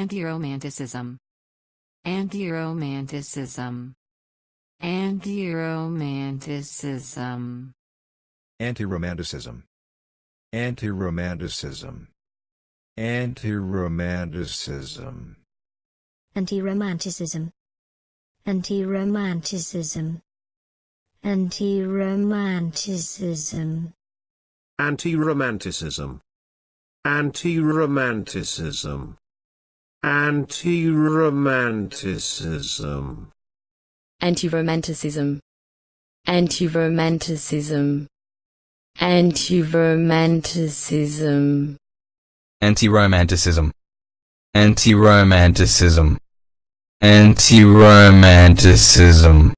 Anti-Romanticism. Anti-Romanticism. Anti-Romanticism. Anti-Romanticism. Anti-Romanticism. Anti-Romanticism. Anti-Romanticism. Anti-Romanticism. Anti-Romanticism. Anti-Romanticism. Anti-Romanticism. Anti-romanticism. Anti-romanticism. Anti-romanticism. Anti-romanticism. Anti-romanticism. Anti-romanticism. Anti-romanticism.